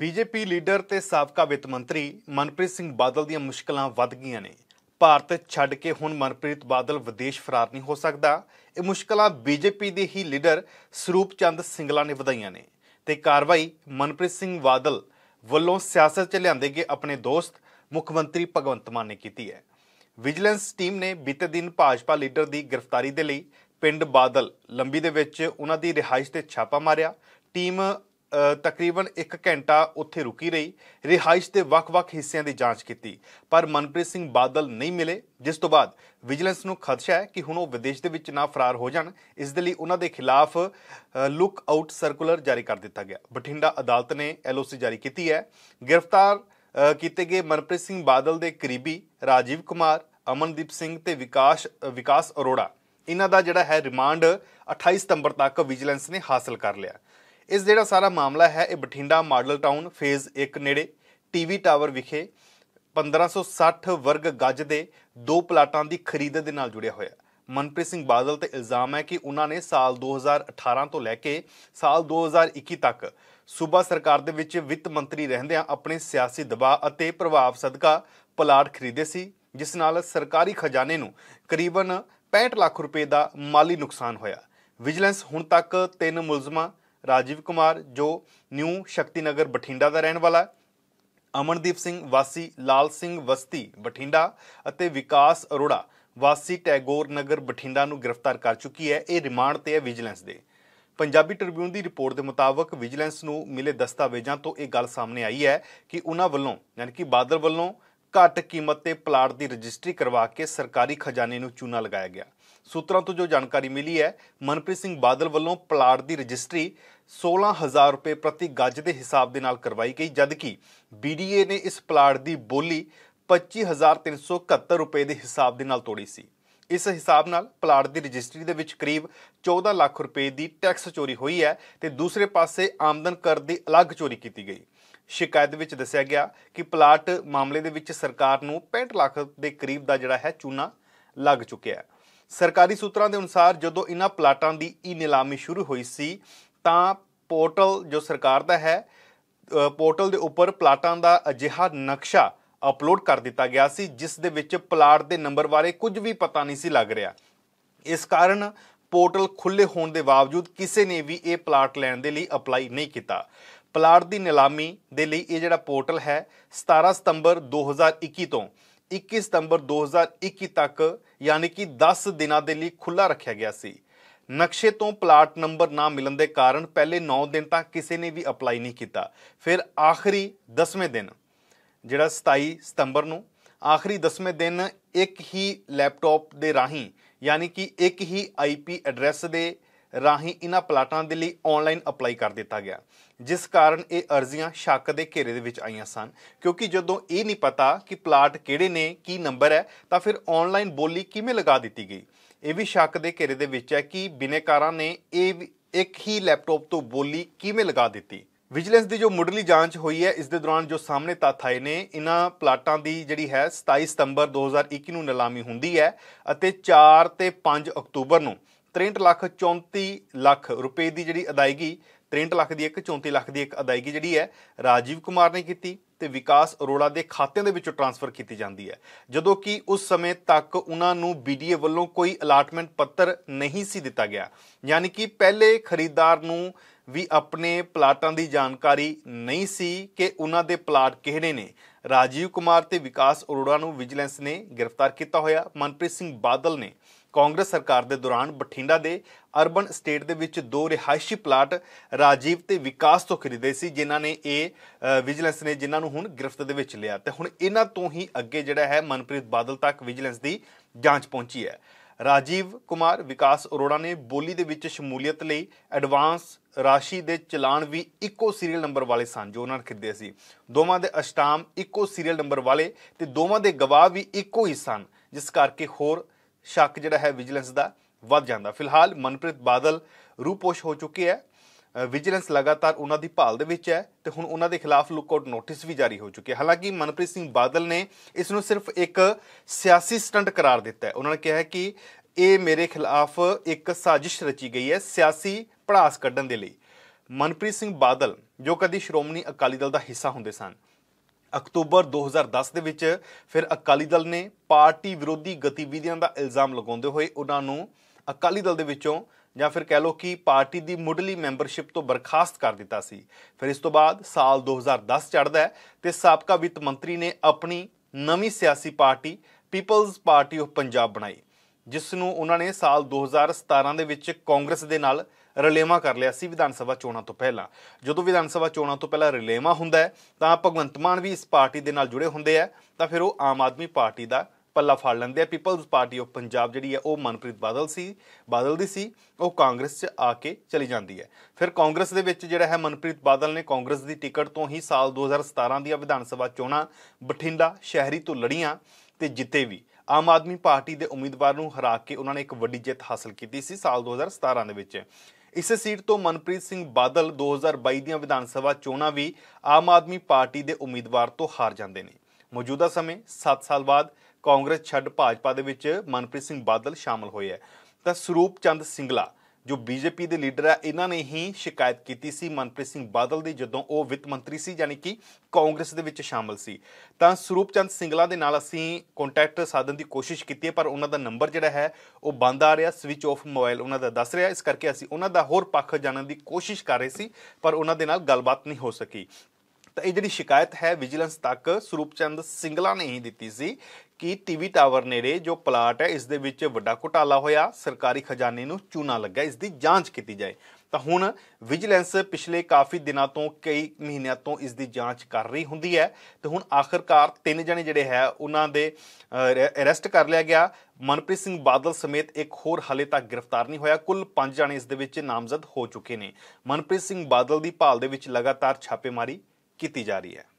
BJP leader ਤੇ ਸਾਬਕਾ ਵਿੱਤ ਮੰਤਰੀ ਮਨਪ੍ਰੀਤ ਸਿੰਘ ਬਾਦਲ ਦੀਆਂ ਮੁਸ਼ਕਲਾਂ ਵੱਧ ਗਈਆਂ ਨੇ ਭਾਰਤ ਛੱਡ ਕੇ ਹੁਣ ਮਨਪ੍ਰੀਤ ਬਾਦਲ ਵਿਦੇਸ਼ ਫਰਾਰ ਨਹੀਂ ਹੋ ਸਕਦਾ ਇਹ ਮੁਸ਼ਕਲਾਂ ਬੀਜੇਪੀ ਦੇ ਹੀ ਲੀਡਰ ਸਰੂਪ ਚੰਦ ਸਿੰਗਲਾ ਨੇ ਵਧਾਈਆਂ ਨੇ ਤੇ ਕਾਰਵਾਈ ਮਨਪ੍ਰੀਤ ਸਿੰਘ ਬਾਦਲ ਵੱਲੋਂ ਸਿਆਸਤ 'ਚ ਲਿਆਂਦੇ ਗਏ ਆਪਣੇ ਦੋਸਤ ਮੁੱਖ ਮੰਤਰੀ ਭਗਵੰਤ ਮਾਨ ਨੇ ਕੀਤੀ ਹੈ ਵਿਜੀਲੈਂਸ ਟੀਮ ਨੇ ਬੀਤੇ ਦਿਨ ਭਾਜਪਾ ਲੀਡਰ ਦੀ ਗ੍ਰਿਫਤਾਰੀ ਦੇ ਲਈ ਪਿੰਡ ਬਾਦਲ ਲੰਬੀ ਦੇ ਵਿੱਚ ਉਹਨਾਂ ਦੀ ਰਿਹਾਇਸ਼ ਤੇ ਛਾਪਾ ਮਾਰਿਆ ਟੀਮ ਤਕਰੀਬਨ 1 ਘੰਟਾ ਉੱਥੇ ਰੁਕੀ ਰਹੀ ਰਿਹਾਇਸ਼ ਦੇ ਵੱਖ-ਵੱਖ ਹਿੱਸਿਆਂ ਦੀ ਜਾਂਚ ਕੀਤੀ ਪਰ ਮਨਪ੍ਰੀਤ ਸਿੰਘ ਬਾਦਲ ਨਹੀਂ ਮਿਲੇ ਜਿਸ ਤੋਂ ਬਾਅਦ ਵਿਜੀਲੈਂਸ ਨੂੰ ਖਦਸ਼ਾ ਹੈ ਕਿ ਹੁਣ ਉਹ ਵਿਦੇਸ਼ ਦੇ ਵਿੱਚ ਨਾ ਫਰਾਰ ਹੋ ਜਾਣ ਇਸ ਦੇ ਲਈ ਉਹਨਾਂ ਦੇ ਖਿਲਾਫ ਲੁੱਕ ਆਊਟ ਸਰਕੂਲਰ ਜਾਰੀ ਕਰ ਦਿੱਤਾ ਗਿਆ ਬਠਿੰਡਾ ਅਦਾਲਤ ਨੇ ਐਲਓਸੀ ਜਾਰੀ ਕੀਤੀ ਹੈ ਗ੍ਰਿਫਤਾਰ ਕੀਤੇ ਗਏ ਮਨਪ੍ਰੀਤ ਸਿੰਘ ਬਾਦਲ ਦੇ ਕਰੀਬੀ ਰਾਜੀਵ ਕੁਮਾਰ ਅਮਨਦੀਪ ਸਿੰਘ ਤੇ ਵਿਕਾਸ ਵਿਕਾਸ ਅਰੋੜਾ ਇਹਨਾਂ ਦਾ ਜਿਹੜਾ ਹੈ ਰਿਮਾਂਡ 28 ਸਤੰਬਰ ਤੱਕ ਵਿਜੀਲੈਂਸ ਨੇ ਹਾਸਲ ਕਰ ਲਿਆ ਇਸ ਜਿਹੜਾ ਸਾਰਾ ਮਾਮਲਾ ਹੈ ਇਹ ਬਠਿੰਡਾ ਮਾਡਲ ਟਾਊਨ ਫੇਜ਼ 1 ਨੇੜੇ ਟੀਵੀ ਟਾਵਰ ਵਿਖੇ 1560 ਵਰਗ ਗੱਜ ਦੇ ਦੋ ਪਲਾਟਾਂ ਦੀ ਖਰੀਦ ਦੇ ਨਾਲ ਜੁੜਿਆ ਹੋਇਆ ਮਨਪ੍ਰੀਤ ਸਿੰਘ ਬਾਦਲ ਤੇ ਇਲਜ਼ਾਮ ਹੈ ਕਿ ਉਹਨਾਂ ਨੇ ਸਾਲ 2018 ਤੋਂ ਲੈ ਕੇ ਸਾਲ 2021 ਤੱਕ ਸੂਬਾ ਸਰਕਾਰ ਦੇ ਵਿੱਚ ਵਿੱਤ ਮੰਤਰੀ ਰਹਿੰਦਿਆਂ ਆਪਣੇ ਸਿਆਸੀ ਦਬਾਅ ਅਤੇ ਪ੍ਰਭਾਵ ਸਦਕਾ ਪਲਾਟ ਖਰੀਦੇ ਸੀ ਜਿਸ ਨਾਲ ਸਰਕਾਰੀ ਖਜ਼ਾਨੇ ਨੂੰ ਕਰੀਬਨ 65 ਲੱਖ ਰੁਪਏ ਦਾ ਮਾਲੀ ਨੁਕਸਾਨ ਹੋਇਆ ਵਿਜੀਲੈਂਸ ਹੁਣ ਤੱਕ ਤਿੰਨ ਮੁਲਜ਼ਮਾਂ ਰਾਜੀਵ ਕੁਮਾਰ ਜੋ ਨਿਊ ਸ਼ਕਤੀ ਨਗਰ ਬਠਿੰਡਾ ਦਾ ਰਹਿਣ ਵਾਲਾ ਹੈ ਅਮਨਦੀਪ ਸਿੰਘ ਵਾਸੀ ਲਾਲ ਸਿੰਘ ਵਸਤੀ ਬਠਿੰਡਾ ਅਤੇ ਵਿਕਾਸ ਅਰੋੜਾ ਵਾਸੀ ਟੈਗੋਰ ਨਗਰ ਬਠਿੰਡਾ ਨੂੰ ਗ੍ਰਿਫਤਾਰ ਕਰ ਚੁੱਕੀ ਹੈ ਇਹ ਰਿਮਾਂਡ ਤੇ ਹੈ ਵਿਜੀਲੈਂਸ ਦੇ ਪੰਜਾਬੀ ਟ੍ਰਿਬਿਊਨ ਦੀ ਰਿਪੋਰਟ ਦੇ ਮੁਤਾਬਕ ਵਿਜੀਲੈਂਸ ਨੂੰ ਮਿਲੇ ਦਸਤਾਵੇਜ਼ਾਂ ਤੋਂ ਇਹ ਗੱਲ ਸਾਹਮਣੇ ਆਈ ਹੈ ਕਿ ਉਹਨਾਂ ਵੱਲੋਂ ਯਾਨੀ ਕਿ ਬਾਦਲ ਵੱਲੋਂ ਘੱਟ ਕੀਮਤ ਤੇ ਪਲਾਟ ਦੀ ਰਜਿਸਟਰੀ ਕਰਵਾ ਕੇ ਸਰਕਾਰੀ ਖਜ਼ਾਨੇ ਨੂੰ ਚੂਨਾ ਲਗਾਇਆ ਗਿਆ ਸੂਤਰਾਂ ਤੋਂ ਜੋ ਜਾਣਕਾਰੀ ਮਿਲੀ ਹੈ ਮਨਪ੍ਰੀਤ ਸਿੰਘ ਬਾਦਲ ਵੱਲੋਂ ਪਲਾਟ ਦੀ ਰਜਿਸਟਰੀ 16000 ਰੁਪਏ ਪ੍ਰਤੀ ਗੱਜ ਦੇ ਹਿਸਾਬ ਦੇ ਨਾਲ ਕਰਵਾਈ ਗਈ ਜਦਕਿ ਬੀਡੀਏ ਨੇ ਇਸ ਪਲਾਟ ਦੀ ਬੋਲੀ 25371 ਰੁਪਏ ਦੇ ਹਿਸਾਬ ਦੇ ਨਾਲ ਤੋੜੀ ਸੀ ਇਸ ਹਿਸਾਬ ਨਾਲ ਪਲਾਟ ਦੀ ਰਜਿਸਟਰੀ ਦੇ ਵਿੱਚ ਕਰੀਬ 14 ਲੱਖ ਰੁਪਏ ਦੀ ਟੈਕਸ ਚੋਰੀ ਹੋਈ ਹੈ ਤੇ ਦੂਸਰੇ ਪਾਸੇ ਆਮਦਨ ਕਰ ਦੀ ਅਲੱਗ ਚੋਰੀ ਕੀਤੀ ਗਈ ਸ਼ਿਕਾਇਤ ਵਿੱਚ ਦੱਸਿਆ ਗਿਆ ਕਿ ਪਲਾਟ ਮਾਮਲੇ ਦੇ ਵਿੱਚ ਸਰਕਾਰ ਨੂੰ 65 ਲੱਖ ਦੇ ਕਰੀਬ ਦਾ ਜਿਹੜਾ ਹੈ ਚੂਨਾ ਲੱਗ ਚੁੱਕਿਆ ਹੈ ਸਰਕਾਰੀ ਸੂਤਰਾਂ ਦੇ ਅਨੁਸਾਰ ਜਦੋਂ ਇਹਨਾਂ ਪਲਾਟਾਂ ਦੀ ਈ ਨਿਲਾਮੀ ਸ਼ੁਰੂ ਹੋਈ ਸੀ ਤਾਂ ਪੋਰਟਲ ਜੋ ਸਰਕਾਰ ਦਾ ਹੈ ਪੋਰਟਲ ਦੇ ਉੱਪਰ ਪਲਾਟਾਂ ਦਾ ਅਜਿਹਾ ਨਕਸ਼ਾ ਅਪਲੋਡ ਕਰ ਦਿੱਤਾ ਗਿਆ ਸੀ ਜਿਸ ਦੇ ਵਿੱਚ ਪਲਾਟ ਦੇ ਨੰਬਰ ਬਾਰੇ ਕੁਝ ਵੀ ਪਤਾ ਨਹੀਂ ਸੀ ਲੱਗ ਰਿਹਾ ਇਸ ਕਾਰਨ ਪੋਰਟਲ ਖੁੱਲੇ ਹੋਣ ਦੇ ਬਾਵਜੂਦ ਕਿਸੇ ਨੇ ਵੀ ਇਹ ਪਲਾਟ ਲੈਣ ਦੇ ਲਈ ਅਪਲਾਈ ਨਹੀਂ ਕੀਤਾ ਪਲਾਟ ਦੀ ਨਿਲਾਮੀ ਦੇ ਲਈ ਇਹ ਜਿਹੜਾ ਪੋਰਟਲ ਹੈ 17 ਸਤੰਬਰ 2021 ਤੋਂ 21 ਸਤੰਬਰ 2021 ਤੱਕ ਯਾਨੀ ਕਿ 10 ਦਿਨਾਂ ਦੇ ਲਈ ਖੁੱਲਾ ਰੱਖਿਆ ਗਿਆ ਸੀ ਨਕਸ਼ੇ ਤੋਂ ਪਲਾਟ ਨੰਬਰ ਨਾ ਮਿਲਣ ਦੇ ਕਾਰਨ ਪਹਿਲੇ 9 ਦਿਨ ਤੱਕ ਕਿਸੇ ਨੇ ਵੀ ਅਪਲਾਈ ਨਹੀਂ ਕੀਤਾ ਫਿਰ ਆਖਰੀ 10ਵੇਂ ਦਿਨ ਜਿਹੜਾ 27 ਸਤੰਬਰ ਨੂੰ ਆਖਰੀ 10ਵੇਂ ਦਿਨ ਇੱਕ ਹੀ ਲੈਪਟਾਪ ਦੇ ਰਾਹੀਂ ਯਾਨੀ ਕਿ ਇੱਕ ਹੀ ਆਈਪੀ ਐਡਰੈਸ ਦੇ ਰਾਹੀਂ ਇਹਨਾਂ ਪਲਾਟਾਂ ਦੇ ਲਈ ਆਨਲਾਈਨ ਅਪਲਾਈ ਕਰ ਦਿੱਤਾ ਗਿਆ ਜਿਸ ਕਾਰਨ ਇਹ ਅਰਜ਼ੀਆਂ ਸ਼ੱਕ ਦੇ ਘੇਰੇ ਦੇ ਵਿੱਚ ਆਈਆਂ ਸਨ ਕਿਉਂਕਿ ਜਦੋਂ ਇਹ ਨਹੀਂ ਪਤਾ ਕਿ ਪਲਾਟ ਕਿਹੜੇ ਨੇ ਕੀ ਨੰਬਰ ਹੈ ਤਾਂ ਫਿਰ ਆਨਲਾਈਨ ਬੋਲੀ ਕਿਵੇਂ ਲਗਾ ਦਿੱਤੀ ਗਈ ਇਹ ਵੀ ਸ਼ੱਕ ਦੇ ਘੇਰੇ ਦੇ ਵਿੱਚ ਹੈ ਕਿ ਬਿਨੇਕਾਰਾਂ ਨੇ ਇਹ ਇੱਕ ਹੀ ਲੈਪਟਾਪ ਤੋਂ ਬੋਲੀ ਕਿਵੇਂ ਲਗਾ ਦਿੱਤੀ ਵਿਜੀਲੈਂਸ ਦੀ ਜੋ ਮੁੱਢਲੀ ਜਾਂਚ ਹੋਈ ਹੈ ਇਸ ਦੇ ਦੌਰਾਨ ਜੋ ਸਾਹਮਣੇ ਤੱਥ ਆਏ ਨੇ ਇਹਨਾਂ ਪਲਾਟਾਂ ਦੀ ਜਿਹੜੀ ਹੈ 27 ਸਤੰਬਰ 2021 ਨੂੰ ਨਿਲਾਮੀ ਹੁੰਦੀ ਹੈ ਅਤੇ 4 ਤੇ 5 ਅਕਤੂਬਰ ਨੂੰ 63 ਲੱਖ 34 ਲੱਖ ਰੁਪਏ ਦੀ ਜਿਹੜੀ ਅਦਾਇਗੀ 63 ਲੱਖ ਦੀ ਇੱਕ 34 ਲੱਖ ਦੀ ਇੱਕ ਅਦਾਇਗੀ ਜਿਹੜੀ ਹੈ ਰਾਜੀਵ ਕੁਮਾਰ ਨੇ ਕੀਤੀ ਤੇ ਵਿਕਾਸ ਅਰੋੜਾ ਦੇ ਖਾਤਿਆਂ ਦੇ ਵਿੱਚੋਂ ਟ੍ਰਾਂਸਫਰ ਕੀਤੀ ਜਾਂਦੀ ਹੈ ਜਦੋਂ ਕਿ ਉਸ ਸਮੇਂ ਤੱਕ ਉਹਨਾਂ ਨੂੰ ਬੀਡੀਏ ਵੱਲੋਂ ਕੋਈ ਅਲਾਟਮੈਂਟ ਪੱਤਰ ਨਹੀਂ ਸੀ ਦਿੱਤਾ ਗਿਆ ਯਾਨੀ ਕਿ ਪਹਿਲੇ ਖਰੀਦਦਾਰ ਨੂੰ ਵੀ ਆਪਣੇ ਪਲਾਟਾਂ ਦੀ ਜਾਣਕਾਰੀ ਨਹੀਂ ਸੀ ਕਿ ਉਹਨਾਂ ਦੇ ਪਲਾਟ ਕਿਹੜੇ ਨੇ ਰਾਜੀਵ ਕੁਮਾਰ ਤੇ ਵਿਕਾਸ ਅਰੋੜਾ ਨੂੰ ਵਿਜੀਲੈਂਸ ਨੇ ਗ੍ਰਿਫਤਾਰ ਕੀਤਾ ਹੋਇਆ ਮਨਪ੍ਰੀਤ ਸਿੰਘ ਬਾਦਲ ਨੇ ਕਾਂਗਰਸ ਸਰਕਾਰ ਦੇ ਦੌਰਾਨ ਬਠਿੰਡਾ ਦੇ ਅਰਬਨ ਸਟੇਟ ਦੇ ਵਿੱਚ ਦੋ ਰਿਹਾਇਸ਼ੀ ਪਲਾਟ ਰਾਜੀਵ ਤੇ ਵਿਕਾਸ ਤੋਂ ਖਰੀਦੇ ਸੀ ਜਿਨ੍ਹਾਂ ਨੇ ਇਹ ਵਿਜੀਲੈਂਸ ਨੇ ਜਿਨ੍ਹਾਂ ਨੂੰ ਹੁਣ ਗ੍ਰਿਫਤ ਦੇ ਵਿੱਚ ਲਿਆ ਤੇ ਹੁਣ ਇਹਨਾਂ ਤੋਂ ਹੀ ਅੱਗੇ ਜਿਹੜਾ ਹੈ ਮਨਪ੍ਰੀਤ ਬਾਦਲ ਤੱਕ ਵਿਜੀਲੈਂਸ ਦੀ ਜਾਂਚ ਪਹੁੰਚੀ ਹੈ ਰਾਜੀਵ ਕੁਮਾਰ ਵਿਕਾਸ ਅਰੋੜਾ ਨੇ ਬੋਲੀ ਦੇ ਵਿੱਚ ਸ਼ਮੂਲੀਅਤ ਲਈ ਐਡਵਾਂਸ ਰਾਸ਼ੀ ਦੇ ਚਲਾਨ ਵੀ ਇੱਕੋ ਸੀਰੀਅਲ ਨੰਬਰ ਵਾਲੇ ਸਨ ਜੋ ਉਹਨਾਂ ਨੇ ਖਰੀਦੇ ਸੀ ਦੋਵਾਂ ਦੇ ਅਸ਼ਟਾਮ ਇੱਕੋ ਸੀਰੀਅਲ ਨੰਬਰ ਵਾਲੇ ਤੇ ਦੋਵਾਂ ਦੇ ਗਵਾਹ ਵੀ ਇੱਕੋ ਹੀ ਸਨ ਜਿਸ ਕਰਕੇ ਹੋਰ ਸ਼ੱਕ ਜਿਹੜਾ ਹੈ ਵਿਜੀਲੈਂਸ ਦਾ ਵੱਧ ਜਾਂਦਾ ਫਿਲਹਾਲ ਮਨਪ੍ਰੀਤ ਬਾਦਲ ਰੂਪੋਸ਼ ਹੋ ਚੁੱਕੇ ਹੈ ਵਿਜੀਲੈਂਸ ਲਗਾਤਾਰ ਉਹਨਾਂ ਦੀ ਭਾਲ ਦੇ ਵਿੱਚ ਹੈ ਤੇ ਹੁਣ ਉਹਨਾਂ ਦੇ ਖਿਲਾਫ ਲੁੱਕਆਊਟ ਨੋਟਿਸ ਵੀ ਜਾਰੀ ਹੋ ਚੁੱਕੇ ਹਾਲਾਂਕਿ ਮਨਪ੍ਰੀਤ ਸਿੰਘ ਬਾਦਲ ਨੇ ਇਸ ਨੂੰ ਸਿਰਫ ਇੱਕ ਸਿਆਸੀ ਸਟੰਟ ਕਰਾਰ ਦਿੱਤਾ ਹੈ ਉਹਨਾਂ ਨੇ ਕਿਹਾ ਹੈ ਕਿ ਇਹ ਮੇਰੇ ਖਿਲਾਫ ਇੱਕ ਸਾਜ਼ਿਸ਼ ਰਚੀ ਗਈ ਹੈ ਸਿਆਸੀ ਪੜਾਸ ਕੱਢਣ ਦੇ ਲਈ ਮਨਪ੍ਰੀਤ ਸਿੰਘ ਬਾਦਲ ਜੋ ਕਦੀ ਸ਼੍ਰੋਮਣੀ ਅਕਾਲੀ ਦਲ ਦਾ ਹਿੱਸਾ ਹੁੰਦੇ ਸਨ ਅਕਤੂਬਰ 2010 ਦੇ ਵਿੱਚ ਫਿਰ ਅਕਾਲੀ ਦਲ ਨੇ ਪਾਰਟੀ ਵਿਰੋਧੀ ਗਤੀਵਿਧੀਆਂ ਦਾ ਇਲਜ਼ਾਮ ਲਗਾਉਂਦੇ ਹੋਏ ਉਹਨਾਂ ਨੂੰ ਅਕਾਲੀ ਦਲ ਦੇ ਵਿੱਚੋਂ ਜਾਂ ਫਿਰ ਕਹਿ ਲੋ ਕਿ ਪਾਰਟੀ ਦੀ ਮੁੱਢਲੀ ਮੈਂਬਰਸ਼ਿਪ ਤੋਂ ਬਰਖਾਸਤ ਕਰ ਦਿੱਤਾ ਸੀ ਫਿਰ ਇਸ ਤੋਂ ਬਾਅਦ ਸਾਲ 2010 ਚੜਦਾ ਤੇ ਸਾਬਕਾ ਵਿੱਤ ਮੰਤਰੀ ਨੇ ਆਪਣੀ ਨਵੀਂ ਸਿਆਸੀ party People's Party of Punjab ਬਣਾਈ ਜਿਸ ਨੂੰ ਉਹਨਾਂ ਨੇ ਸਾਲ 2017 ਦੇ ਵਿੱਚ ਕਾਂਗਰਸ ਦੇ ਨਾਲ ਰਲੇਵਾ ਕਰ ਲਿਆ ਸੀ ਵਿਧਾਨ ਸਭਾ ਚੋਣਾਂ ਤੋਂ ਪਹਿਲਾਂ ਜਦੋਂ ਵਿਧਾਨ ਸਭਾ ਚੋਣਾਂ ਤੋਂ ਪਹਿਲਾਂ ਰਲੇਵਾ ਹੁੰਦਾ ਤਾਂ ਭਗਵੰਤ ਮਾਨ ਵੀ ਇਸ ਪਾਰਟੀ ਦੇ ਨਾਲ ਜੁੜੇ ਹੁੰਦੇ ਆ ਤਾਂ ਫਿਰ ਉਹ ਆਮ ਆਦਮੀ ਪਾਰਟੀ ਦਾ ਪੱਲਾ ਫੜ ਲੈਂਦੇ ਆ ਪੀਪਲਜ਼ ਪਾਰਟੀ ਆਫ ਪੰਜਾਬ ਜਿਹੜੀ ਹੈ ਉਹ ਮਨਪ੍ਰੀਤ ਬਾਦਲ ਸੀ ਬਾਦਲ ਦੀ ਸੀ ਉਹ ਕਾਂਗਰਸ 'ਚ ਆ ਕੇ ਚਲੀ ਜਾਂਦੀ ਹੈ ਫਿਰ ਕਾਂਗਰਸ ਦੇ ਵਿੱਚ ਜਿਹੜਾ ਹੈ ਮਨਪ੍ਰੀਤ ਬਾਦਲ ਨੇ ਕਾਂਗਰਸ ਦੀ ਟਿਕਟ ਤੋਂ ਹੀ ਸਾਲ 2017 ਦੀਆਂ ਵਿਧਾਨ ਸਭਾ ਚੋਣਾਂ ਬਠਿੰਡਾ ਸ਼ਹਿਰੀ ਤੋਂ ਲੜੀਆਂ ਤੇ ਜਿੱਤੇ ਵੀ ਆਮ ਆਦਮੀ ਪਾਰਟੀ ਦੇ ਉਮੀਦਵਾਰ ਨੂੰ ਹਰਾ ਕੇ ਉਹਨਾਂ ਨੇ ਇੱਕ ਵੱਡੀ ਜਿੱਤ ਹਾਸਲ ਕੀਤੀ ਸੀ ਸਾਲ 2017 ਦੇ ਵਿੱਚ ਇਸੇ ਸੀਟ ਤੋਂ ਮਨਪ੍ਰੀਤ ਸਿੰਘ ਬਾਦਲ 2022 ਦੀਆਂ ਵਿਧਾਨ ਸਭਾ ਚੋਣਾਂ ਵੀ ਆਮ ਆਦਮੀ ਪਾਰਟੀ ਦੇ ਉਮੀਦਵਾਰ ਤੋਂ ਹਾਰ ਜਾਂਦੇ ਨੇ ਮੌਜੂਦਾ ਸਮੇਂ 7 ਸਾਲ ਬਾਅਦ ਕਾਂਗਰਸ ਛੱਡ ਭਾਜਪਾ ਦੇ ਵਿੱਚ ਮਨਪ੍ਰੀਤ ਸਿੰਘ ਬਾਦਲ ਸ਼ਾਮਲ ਹੋਏ ਹੈ ਤਾਂ ਸਰੂਪ ਚੰਦ ਸਿੰਗਲਾ ਜੋ ਬੀਜੇਪੀ ਦੇ ਲੀਡਰ ਆ ਇਹਨਾਂ ਨੇ ਹੀ ਸ਼ਿਕਾਇਤ ਕੀਤੀ ਸੀ ਮਨਪ੍ਰੀਤ ਸਿੰਘ ਬਾਦਲ ਦੀ ਜਦੋਂ ਉਹ ਵਿੱਤ ਮੰਤਰੀ ਸੀ ਯਾਨੀ ਕਿ ਕਾਂਗਰਸ ਦੇ ਵਿੱਚ ਸ਼ਾਮਲ ਸੀ ਤਾਂ ਸਰੂਪ ਚੰਦ ਸਿੰਗਲਾ ਦੇ ਨਾਲ ਅਸੀਂ ਕੰਟੈਕਟ ਸਾਧਨ ਦੀ ਕੋਸ਼ਿਸ਼ ਕੀਤੀ ਪਰ ਉਹਨਾਂ ਦਾ ਨੰਬਰ ਜਿਹੜਾ ਹੈ ਉਹ ਬੰਦ ਆ ਰਿਹਾ ਸਵਿਚ ਆਫ ਮੋਬਾਈਲ ਉਹਨਾਂ ਦਾ ਦੱਸ ਰਿਹਾ ਇਸ ਕਰਕੇ ਅਸੀਂ ਉਹਨਾਂ ਦਾ ਹੋਰ ਪੱਖ ਜਾਣਨ ਦੀ ਕੋਸ਼ਿਸ਼ ਕਰ ਰਹੇ ਸੀ ਪਰ ਉਹਨਾਂ ਦੇ ਨਾਲ ਗੱਲਬਾਤ ਨਹੀਂ ਹੋ ਸਕੀ ਤਾਂ ਇਹ ਜਿਹੜੀ ਸ਼ਿਕਾਇਤ ਹੈ ਵਿਜੀਲੈਂਸ ਤੱਕ ਸਰੂਪਚੰਦ ਸਿੰਗਲਾ ਨੇ ਹੀ ਦਿੱਤੀ ਸੀ ਕਿ ਟੀਵੀ ਟਾਵਰ ਨੇੜੇ ਜੋ ਪਲਾਟ ਹੈ ਇਸ ਦੇ ਵਿੱਚ ਵੱਡਾ ਘੁਟਾਲਾ ਹੋਇਆ ਸਰਕਾਰੀ ਖਜ਼ਾਨੇ ਨੂੰ ਚੂਨਾ ਲੱਗਾ ਇਸ ਦੀ ਜਾਂਚ ਕੀਤੀ ਜਾਏ ਤਾਂ ਹੁਣ ਵਿਜੀਲੈਂਸ ਪਿਛਲੇ ਕਾਫੀ ਦਿਨਾਂ ਤੋਂ ਕਈ ਮਹੀਨਿਆਂ ਤੋਂ ਇਸ ਦੀ ਜਾਂਚ ਕਰ ਰਹੀ ਹੁੰਦੀ ਹੈ ਤੇ ਹੁਣ ਆਖਰਕਾਰ ਤਿੰਨ ਜਣੇ ਜਿਹੜੇ ਹੈ ਉਹਨਾਂ ਦੇ ਅਰੈਸਟ ਕਰ ਲਿਆ ਗਿਆ ਮਨਪ੍ਰੀਤ ਸਿੰਘ ਬਾਦਲ ਸਮੇਤ ਇੱਕ ਹੋਰ ਹਲੇ ਤੱਕ ਗ੍ਰਿਫਤਾਰ ਨਹੀਂ ਹੋਇਆ ਕੁੱਲ ਪੰਜ ਜਣੇ ਇਸ ਦੇ ਵਿੱਚ ਨਾਮਜ਼ਦ ਹੋ ਚੁੱਕੇ ਨੇ ਮਨਪ੍ਰੀਤ ਸਿੰਘ ਬਾਦਲ ਦੀ ਭਾਲ ਦੇ ਵਿੱਚ ਲਗਾਤਾਰ ਛਾਪੇਮਾਰੀ ਕੀਤੀ ਜਾ ਰਹੀ ਹੈ